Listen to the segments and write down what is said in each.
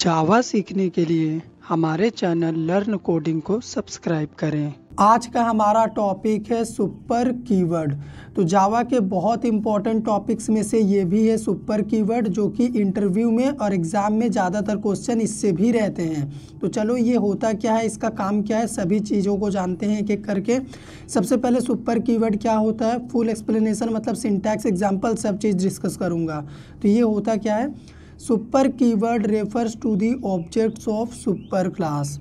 जावा सीखने के लिए हमारे चैनल लर्न कोडिंग को सब्सक्राइब करें आज का हमारा टॉपिक है सुपर कीवर्ड तो जावा के बहुत इंपॉर्टेंट टॉपिक्स में से ये भी है सुपर कीवर्ड जो कि इंटरव्यू में और एग्ज़ाम में ज़्यादातर क्वेश्चन इससे भी रहते हैं तो चलो ये होता क्या है इसका काम क्या है सभी चीज़ों को जानते हैं एक एक करके सबसे पहले सुपर कीवर्ड क्या होता है फुल एक्सप्लेनेशन मतलब सिंटैक्स एग्जाम्पल सब चीज़ डिस्कस करूँगा तो ये होता क्या है super keyword refers to the objects of super class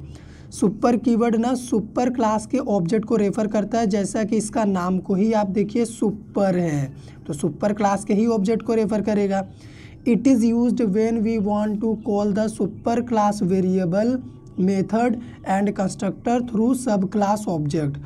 super keyword ना सुपर क्लास के ऑब्जेक्ट को रेफर करता है जैसा कि इसका नाम को ही आप देखिए सुपर है तो सुपर क्लास के ही ऑब्जेक्ट को रेफर करेगा it is use when we want to call the super class variable method and constructor through sub class object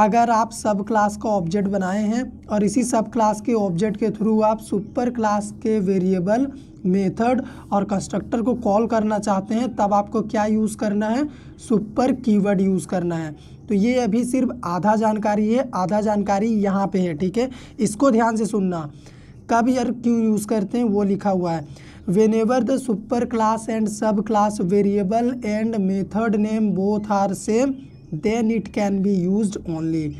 अगर आप सब क्लास का ऑब्जेक्ट बनाए हैं और इसी सब क्लास के ऑब्जेक्ट के थ्रू आप सुपर क्लास के वेरिएबल मेथड और कंस्ट्रक्टर को कॉल करना चाहते हैं तब आपको क्या यूज़ करना है सुपर कीवर्ड यूज़ करना है तो ये अभी सिर्फ आधा जानकारी है आधा जानकारी यहाँ पे है ठीक है इसको ध्यान से सुनना कब यार क्यों यूज़ करते हैं वो लिखा हुआ है whenever the super class and sub class variable and method name both are same then it can be use only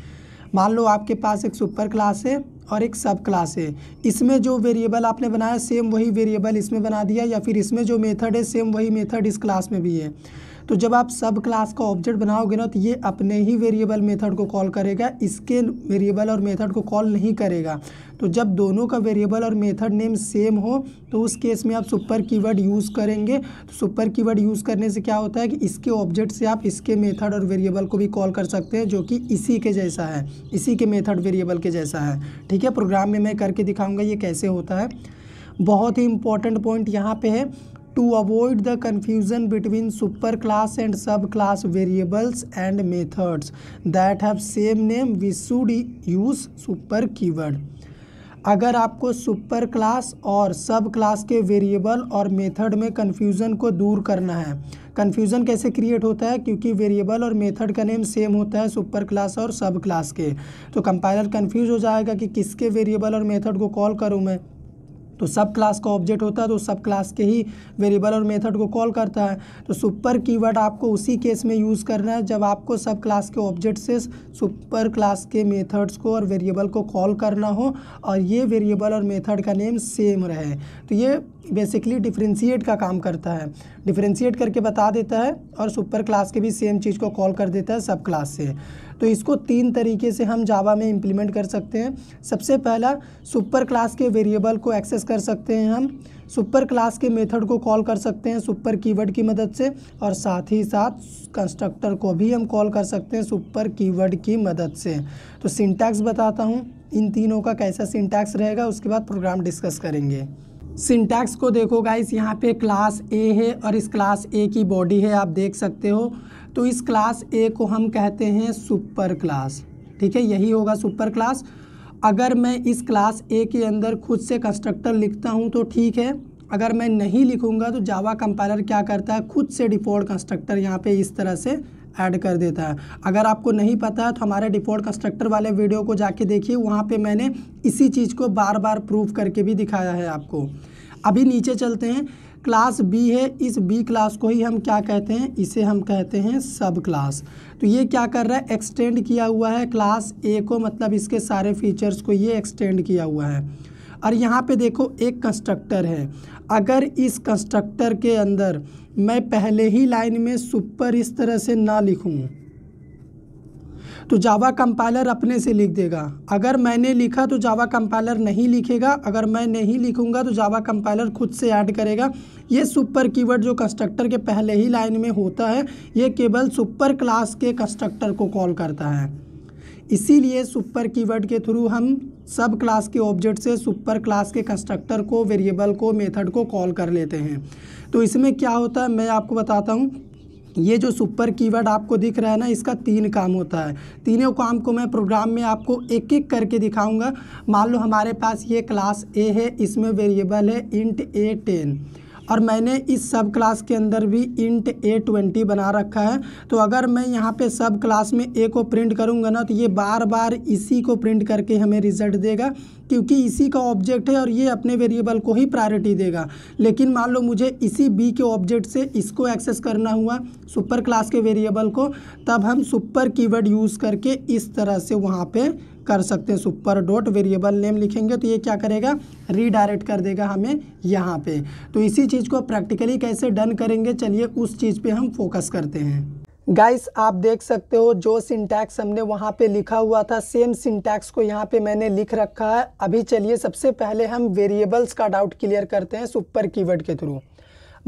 मान लो आपके पास एक सुपर क्लास है और एक सब क्लास है इसमें जो वेरिएबल आपने बनाया सेम वही वेरिएबल इसमें बना दिया या फिर इसमें जो मेथड है सेम वही मेथड इस क्लास में भी है तो जब आप सब क्लास का ऑब्जेक्ट बनाओगे ना तो ये अपने ही वेरिएबल मेथड को कॉल करेगा इसके वेरिएबल और मेथड को कॉल नहीं करेगा तो जब दोनों का वेरिएबल और मेथड नेम सेम हो तो उस केस में आप सुपर कीवर्ड यूज़ करेंगे तो सुपर कीवर्ड यूज़ करने से क्या होता है कि इसके ऑब्जेक्ट से आप इसके मेथड और वेरिएबल को भी कॉल कर सकते हैं जो कि इसी के जैसा है इसी के मेथड वेरिएबल के जैसा है ठीक है प्रोग्राम में मैं करके दिखाऊँगा ये कैसे होता है बहुत ही इंपॉर्टेंट पॉइंट यहाँ पर है to avoid the confusion between super class and sub class variables and methods that have name we we use super keyword अगर आपको सुपर क्लास और सब क्लास के वेरिएबल और मेथड में कन्फ्यूज़न को दूर करना है कन्फ्यूज़न कैसे क्रिएट होता है क्योंकि वेरिएबल और मेथड का नेम सेम होता है सुपर क्लास और सब क्लास के तो कंपाइलर कन्फ्यूज़ हो जाएगा कि किसके वेरिएबल और मेथड को कॉल करूँ मैं तो सब क्लास का ऑब्जेक्ट होता है तो सब क्लास के ही वेरिएबल और मेथड को कॉल करता है तो सुपर कीवर्ड आपको उसी केस में यूज़ करना है जब आपको सब क्लास के ऑब्जेक्ट से सुपर क्लास के मेथड्स को और वेरिएबल को कॉल करना हो और ये वेरिएबल और मेथड का नेम सेम रहे तो ये बेसिकली डिफ्रेंशिएट का काम करता है डिफ्रेंशिएट करके बता देता है और सुपर क्लास के भी सेम चीज़ को कॉल कर देता है सब क्लास से तो इसको तीन तरीके से हम जावा में इम्प्लीमेंट कर सकते हैं सबसे पहला सुपर क्लास के वेरिएबल को एक्सेस कर सकते हैं हम सुपर क्लास के मेथड को कॉल कर सकते हैं सुपर कीवर्ड की मदद से और साथ ही साथ कंस्ट्रक्टर को भी हम कॉल कर सकते हैं सुपर कीवर्ड की मदद से तो सिंटैक्स बताता हूँ इन तीनों का कैसा सिंटैक्स रहेगा उसके बाद प्रोग्राम डिस्कस करेंगे सिंटैक्स को देखो गाइस यहाँ पे क्लास ए है और इस क्लास ए की बॉडी है आप देख सकते हो तो इस क्लास ए को हम कहते हैं सुपर क्लास ठीक है यही होगा सुपर क्लास अगर मैं इस क्लास ए के अंदर खुद से कंस्ट्रक्टर लिखता हूँ तो ठीक है अगर मैं नहीं लिखूँगा तो जावा कंपाइलर क्या करता है खुद से डिफ़ॉल्ट कंस्ट्रक्टर यहाँ पे इस तरह से ऐड कर देता है अगर आपको नहीं पता है तो हमारे डिफ़ॉल्ट कंस्ट्रक्टर वाले वीडियो को जाके देखिए वहाँ पे मैंने इसी चीज़ को बार बार प्रूव करके भी दिखाया है आपको अभी नीचे चलते हैं क्लास बी है इस बी क्लास को ही हम क्या कहते हैं इसे हम कहते हैं सब क्लास तो ये क्या कर रहा है एक्सटेंड किया हुआ है क्लास ए को मतलब इसके सारे फीचर्स को ये एक्सटेंड किया हुआ है और यहाँ पे देखो एक कंस्ट्रक्टर है अगर इस कंस्ट्रक्टर के अंदर मैं पहले ही लाइन में सुपर इस तरह से ना लिखूँ तो जावा कंपाइलर अपने से लिख देगा अगर मैंने लिखा तो जावा कंपाइलर नहीं लिखेगा अगर मैं नहीं लिखूंगा तो जावा कंपाइलर खुद से ऐड करेगा ये सुपर कीवर्ड जो कंस्ट्रक्टर के पहले ही लाइन में होता है ये केवल सुपर क्लास के कंस्ट्रक्टर को कॉल करता है इसीलिए सुपर कीवर्ड के थ्रू हम सब क्लास के ऑब्जेक्ट से सुपर क्लास के कंस्ट्रक्टर को वेरिएबल को मेथड को कॉल कर लेते हैं तो इसमें क्या होता है मैं आपको बताता हूँ ये जो सुपर कीवर्ड आपको दिख रहा है ना इसका तीन काम होता है तीनों काम को मैं प्रोग्राम में आपको एक एक करके दिखाऊंगा मान लो हमारे पास ये क्लास ए है इसमें वेरिएबल है इंट ए टेन और मैंने इस सब क्लास के अंदर भी इंट ए ट्वेंटी बना रखा है तो अगर मैं यहाँ पे सब क्लास में ए को प्रिंट करूँगा ना तो ये बार बार इसी को प्रिंट करके हमें रिज़ल्ट देगा क्योंकि इसी का ऑब्जेक्ट है और ये अपने वेरिएबल को ही प्रायोरिटी देगा लेकिन मान लो मुझे इसी बी के ऑब्जेक्ट से इसको एक्सेस करना हुआ सुपर क्लास के वेरिएबल को तब हम सुपर कीवर्ड यूज़ करके इस तरह से वहाँ पे कर सकते हैं सुपर डॉट वेरिएबल नेम लिखेंगे तो ये क्या करेगा रीडायरेक्ट कर देगा हमें यहाँ पे तो इसी चीज़ को प्रैक्टिकली कैसे डन करेंगे चलिए उस चीज़ पे हम फोकस करते हैं गाइस आप देख सकते हो जो सिंटैक्स हमने वहाँ पे लिखा हुआ था सेम सिंटैक्स को यहाँ पे मैंने लिख रखा है अभी चलिए सबसे पहले हम वेरिएबल्स का डाउट क्लियर करते हैं सुपर कीवर्ड के थ्रू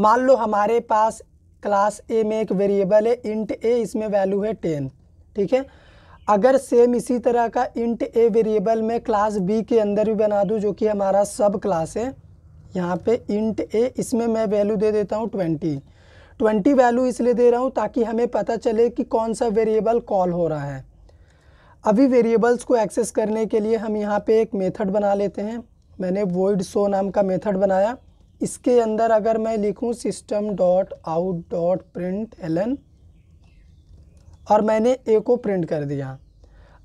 मान लो हमारे पास क्लास ए में एक वेरिएबल है इंट ए इसमें वैल्यू है टेन ठीक है अगर सेम इसी तरह का इंट ए वेरिएबल में क्लास बी के अंदर भी बना दूँ जो कि हमारा सब क्लास है यहाँ पे इंट ए इसमें मैं वैल्यू दे देता हूँ ट्वेंटी ट्वेंटी वैल्यू इसलिए दे रहा हूँ ताकि हमें पता चले कि कौन सा वेरिएबल कॉल हो रहा है अभी वेरिएबल्स को एक्सेस करने के लिए हम यहाँ पे एक मेथड बना लेते हैं मैंने वोइड सो नाम का मेथड बनाया इसके अंदर अगर मैं लिखूँ system dot out dot println और मैंने ए को प्रिंट कर दिया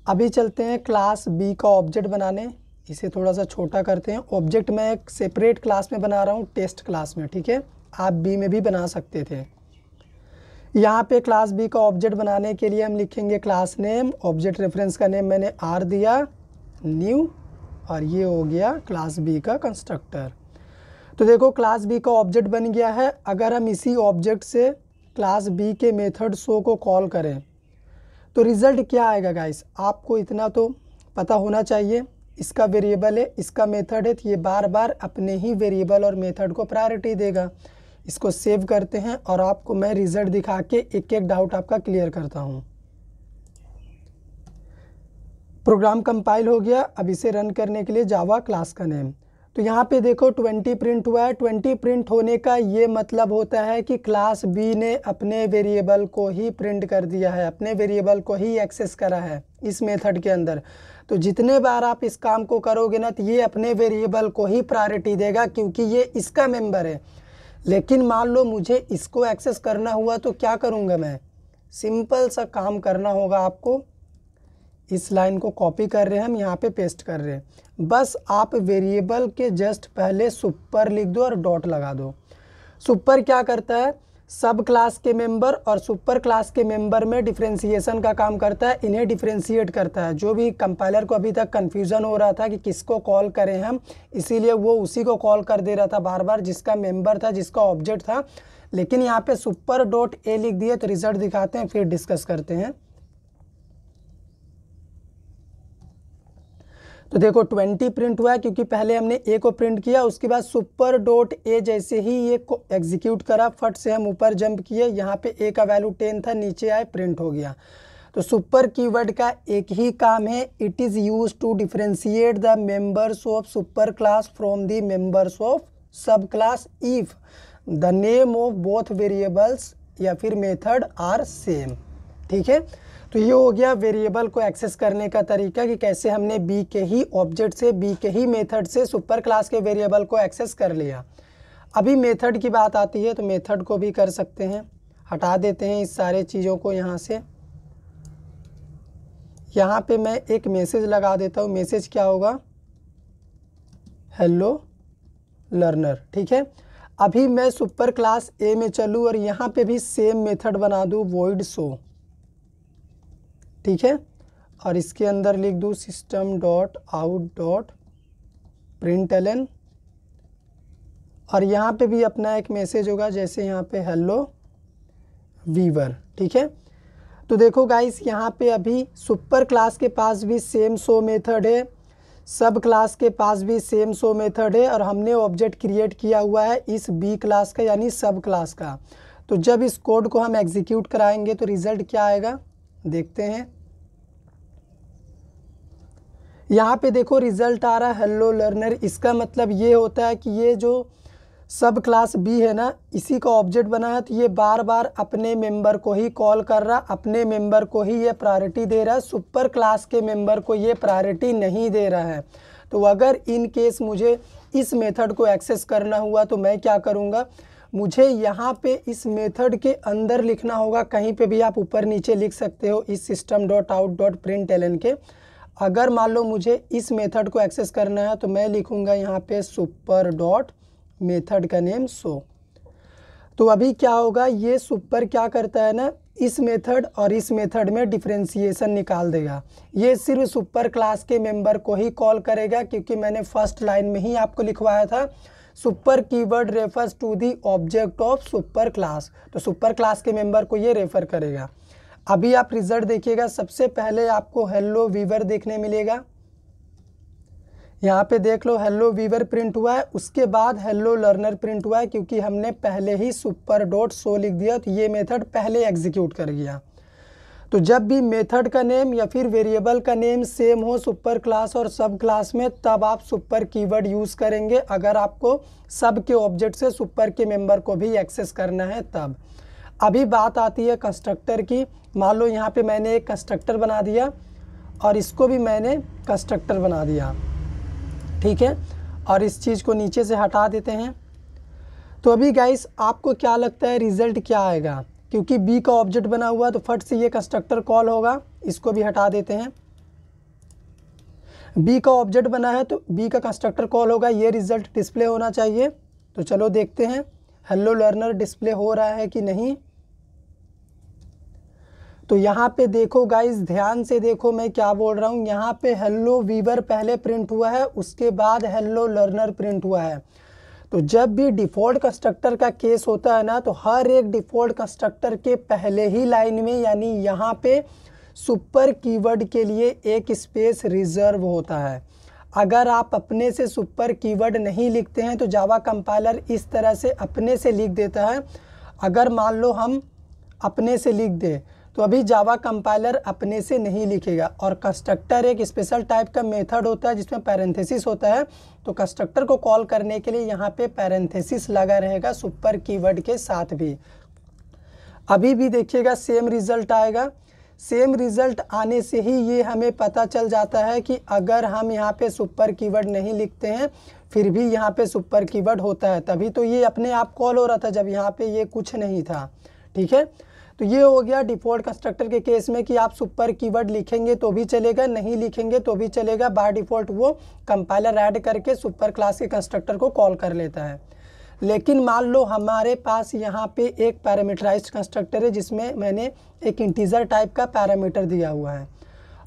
अभी चलते हैं क्लास बी का ऑब्जेक्ट बनाने इसे थोड़ा सा छोटा करते हैं ऑब्जेक्ट मैं एक सेपरेट क्लास में बना रहा हूँ टेस्ट क्लास में ठीक है आप बी में भी बना सकते थे यहाँ पे क्लास बी का ऑब्जेक्ट बनाने के लिए हम लिखेंगे क्लास नेम ऑब्जेक्ट रेफरेंस का नेम मैंने आर दिया न्यू और ये हो गया क्लास बी का कंस्ट्रक्टर तो देखो क्लास बी का ऑब्जेक्ट बन गया है अगर हम इसी ऑब्जेक्ट से क्लास बी के मेथड शो को कॉल करें तो रिज़ल्ट क्या आएगा गाइस आपको इतना तो पता होना चाहिए इसका वेरिएबल है इसका मेथड है तो ये बार बार अपने ही वेरिएबल और मेथड को प्रायोरिटी देगा इसको सेव करते हैं और आपको मैं रिज़ल्ट दिखा के एक एक डाउट आपका क्लियर करता हूँ प्रोग्राम कंपाइल हो गया अब इसे रन करने के लिए जावा क्लास का नेम तो यहाँ पे देखो ट्वेंटी प्रिंट हुआ है ट्वेंटी प्रिंट होने का ये मतलब होता है कि क्लास बी ने अपने वेरिएबल को ही प्रिंट कर दिया है अपने वेरिएबल को ही एक्सेस करा है इस मेथड के अंदर तो जितने बार आप इस काम को करोगे ना तो ये अपने वेरिएबल को ही प्रायोरिटी देगा क्योंकि ये इसका मेंबर है लेकिन मान लो मुझे इसको एक्सेस करना हुआ तो क्या करूँगा मैं सिंपल सा काम करना होगा आपको इस लाइन को कॉपी कर रहे हैं हम यहाँ पे पेस्ट कर रहे हैं बस आप वेरिएबल के जस्ट पहले सुपर लिख दो और डॉट लगा दो सुपर क्या करता है सब क्लास के मेंबर और सुपर क्लास के मेंबर में डिफ्रेंसीसन का काम करता है इन्हें डिफ्रेंसीट करता है जो भी कंपाइलर को अभी तक कन्फ्यूज़न हो रहा था कि किसको कॉल करें हम इसीलिए वो उसी को कॉल कर दे रहा था बार बार जिसका मेम्बर था जिसका ऑब्जेक्ट था लेकिन यहाँ पे सुपर डॉट ए लिख दिए तो रिजल्ट दिखाते हैं फिर डिस्कस करते हैं तो देखो ट्वेंटी प्रिंट हुआ क्योंकि पहले हमने ए को प्रिंट किया उसके बाद सुपर डॉट ए जैसे ही ये एग्जीक्यूट करा फट से हम ऊपर जंप किए यहाँ पे ए का वैल्यू टेन था नीचे आए प्रिंट हो गया तो सुपर कीवर्ड का एक ही काम है it is use to differentiate the members of super class from the members of sub class if the name of both variables या फिर मेथड आर सेम ठीक है तो ये हो गया वेरिएबल को एक्सेस करने का तरीका कि कैसे हमने बी के ही ऑब्जेक्ट से बी के ही मेथड से सुपर क्लास के वेरिएबल को एक्सेस कर लिया अभी मेथड की बात आती है तो मेथड को भी कर सकते हैं हटा देते हैं इस सारे चीज़ों को यहाँ से यहाँ पे मैं एक मैसेज लगा देता हूँ मैसेज क्या होगा हेलो लर्नर ठीक है अभी मैं सुपर क्लास ए में चलूँ और यहाँ पे भी सेम मेथड बना दूँ वॉइड शो ठीक है और इसके अंदर लिख दूँ system dot out dot println और यहाँ पे भी अपना एक मैसेज होगा जैसे यहाँ पे हेलो वीवर ठीक है तो देखो गाइस यहाँ पे अभी सुपर क्लास के पास भी सेम सो मेथड है सब क्लास के पास भी सेम सो मेथड है और हमने ऑब्जेक्ट क्रिएट किया हुआ है इस बी क्लास का यानी सब क्लास का तो जब इस कोड को हम एग्जीक्यूट कराएंगे तो रिज़ल्ट क्या आएगा देखते हैं यहाँ पे देखो रिज़ल्ट आ रहा है हेलो लर्नर इसका मतलब ये होता है कि ये जो सब क्लास बी है ना इसी का ऑब्जेक्ट बना है तो ये बार बार अपने मेंबर को ही कॉल कर रहा अपने मेंबर को ही ये प्रायोरिटी दे रहा है सुपर क्लास के मेंबर को ये प्रायोरिटी नहीं दे रहा है तो अगर इन केस मुझे इस मेथड को एक्सेस करना हुआ तो मैं क्या करूँगा मुझे यहाँ पे इस मेथड के अंदर लिखना होगा कहीं पे भी आप ऊपर नीचे लिख सकते हो इस system dot out dot println के अगर मान लो मुझे इस मेथड को एक्सेस करना है तो मैं लिखूँगा यहाँ पे सुपर डॉट मेथड का नेम सो तो अभी क्या होगा ये सुपर क्या करता है ना इस मेथड और इस मेथड में डिफ्रेंसीसन निकाल देगा ये सिर्फ सुपर क्लास के मेम्बर को ही कॉल करेगा क्योंकि मैंने फर्स्ट लाइन में ही आपको लिखवाया था super keyword refers to the object of super class तो सुपर क्लास के मेंबर को ये रेफर करेगा अभी आप रिजल्ट देखिएगा सबसे पहले आपको हेलो वीवर देखने मिलेगा यहाँ पे देख लो हेलो वीवर प्रिंट हुआ है उसके बाद हेलो लर्नर प्रिंट हुआ है क्योंकि हमने पहले ही सुपर डॉट सो लिख दिया तो ये मेथड पहले एग्जीक्यूट कर गया तो जब भी मेथड का नेम या फिर वेरिएबल का नेम सेम हो सुपर क्लास और सब क्लास में तब आप सुपर कीवर्ड यूज़ करेंगे अगर आपको सब के ऑब्जेक्ट से सुपर के मेंबर को भी एक्सेस करना है तब अभी बात आती है कंस्ट्रक्टर की मान लो यहाँ पे मैंने एक कंस्ट्रक्टर बना दिया और इसको भी मैंने कंस्ट्रक्टर बना दिया ठीक है और इस चीज़ को नीचे से हटा देते हैं तो अभी गाइस आपको क्या लगता है रिज़ल्ट क्या आएगा क्योंकि बी का ऑब्जेक्ट बना हुआ तो फट से ये कंस्ट्रक्टर कॉल होगा इसको भी हटा देते हैं बी का ऑब्जेक्ट बना है तो बी का कंस्ट्रक्टर कॉल होगा ये रिजल्ट डिस्प्ले होना चाहिए तो चलो देखते हैं हेलो लर्नर डिस्प्ले हो रहा है कि नहीं तो यहाँ पे देखो गाइज ध्यान से देखो मैं क्या बोल रहा हूँ यहाँ पे हेलो वीवर पहले प्रिंट हुआ है उसके बाद हेलो लर्नर प्रिंट हुआ है तो जब भी डिफ़ॉल्ट कंस्ट्रक्टर का केस होता है ना तो हर एक डिफ़ॉल्ट कंस्ट्रक्टर के पहले ही लाइन में यानी यहाँ पे सुपर कीवर्ड के लिए एक स्पेस रिजर्व होता है अगर आप अपने से सुपर कीवर्ड नहीं लिखते हैं तो जावा कंपाइलर इस तरह से अपने से लिख देता है अगर मान लो हम अपने से लिख दें तो अभी जावा कंपाइलर अपने से नहीं लिखेगा और कंस्ट्रक्टर एक स्पेशल टाइप का मेथड होता है जिसमें पैरेंथेसिस होता है तो कंस्ट्रक्टर को कॉल करने के लिए यहाँ पे पैरेंथेसिस लगा रहेगा सुपर कीवर्ड के साथ भी अभी भी देखिएगा सेम रिजल्ट आएगा सेम रिज़ल्ट आने से ही ये हमें पता चल जाता है कि अगर हम यहाँ पे सुपर कीवर्ड नहीं लिखते हैं फिर भी यहाँ पे सुपर कीवर्ड होता है तभी तो ये अपने आप कॉल हो रहा था जब यहाँ पे ये कुछ नहीं था ठीक है तो ये हो गया डिफ़ॉल्ट कंस्ट्रक्टर के केस में कि आप सुपर कीवर्ड लिखेंगे तो भी चलेगा नहीं लिखेंगे तो भी चलेगा बाय डिफ़ॉल्ट वो कंपाइलर ऐड करके सुपर क्लास के कंस्ट्रक्टर को कॉल कर लेता है लेकिन मान लो हमारे पास यहाँ पे एक पैरामीटराइज कंस्ट्रक्टर है जिसमें मैंने एक इंटीज़र टाइप का पैरामीटर दिया हुआ है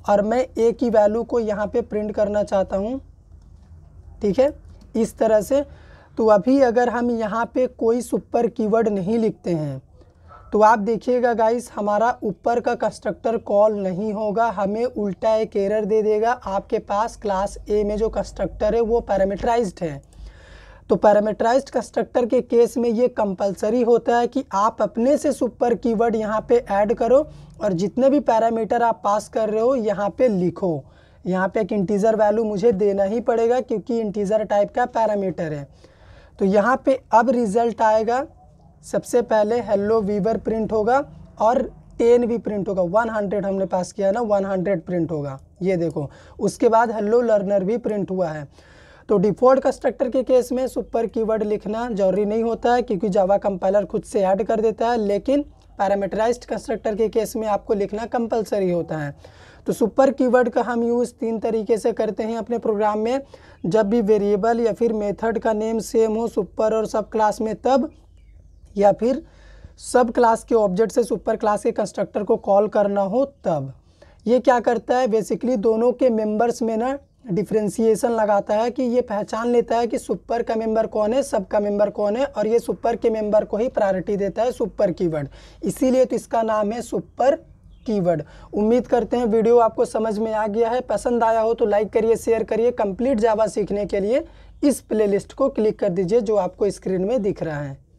और मैं ए की वैल्यू को यहाँ पर प्रिंट करना चाहता हूँ ठीक है इस तरह से तो अभी अगर हम यहाँ पे कोई सुपर कीवर्ड नहीं लिखते हैं तो आप देखिएगा गाइस हमारा ऊपर का कंस्ट्रक्टर कॉल नहीं होगा हमें उल्टा एक एरर दे देगा आपके पास क्लास ए में जो कंस्ट्रक्टर है वो पैरामीटराइज्ड है तो पैरामीटराइज्ड कंस्ट्रक्टर के केस में ये कंपलसरी होता है कि आप अपने से सुपर कीवर्ड यहाँ पे ऐड करो और जितने भी पैरामीटर आप पास कर रहे हो यहाँ पे लिखो यहाँ पे एक इंटीज़र वैल्यू मुझे देना ही पड़ेगा क्योंकि इंटीज़र टाइप का पैरामीटर है तो यहाँ पे अब रिज़ल्ट आएगा सबसे पहले हेलो वीवर प्रिंट होगा और टेन भी प्रिंट होगा वन हंड्रेड हमने पास किया ना वन हंड्रेड प्रिंट होगा ये देखो उसके बाद हेलो लर्नर भी प्रिंट हुआ है तो डिफॉल्ट कंस्ट्रक्टर के केस में सुपर कीवर्ड लिखना जरूरी नहीं होता है क्योंकि जावा कंपाइलर खुद से ऐड कर देता है लेकिन पैरामीटराइज कंस्ट्रक्टर के केस में आपको लिखना कंपलसरी होता है तो सुपर कीवर्ड का हम यूज़ तीन तरीके से करते हैं अपने प्रोग्राम में जब भी वेरिएबल या फिर मेथड का नेम सेम हो सुपर और सब क्लास में तब या फिर सब क्लास के ऑब्जेक्ट से सुपर क्लास के कंस्ट्रक्टर को कॉल करना हो तब ये क्या करता है बेसिकली दोनों के मेंबर्स में ना डिफ्रेंसिएशन लगाता है कि ये पहचान लेता है कि सुपर का मेंबर कौन है सब का मेंबर कौन है और ये सुपर के मेंबर को ही प्रायोरिटी देता है सुपर कीवर्ड इसीलिए तो इसका नाम है सुपर कीवर्ड उम्मीद करते हैं वीडियो आपको समझ में आ गया है पसंद आया हो तो लाइक करिए शेयर करिए कंप्लीट जावा सीखने के लिए इस प्लेलिस्ट को क्लिक कर दीजिए जो आपको स्क्रीन में दिख रहा है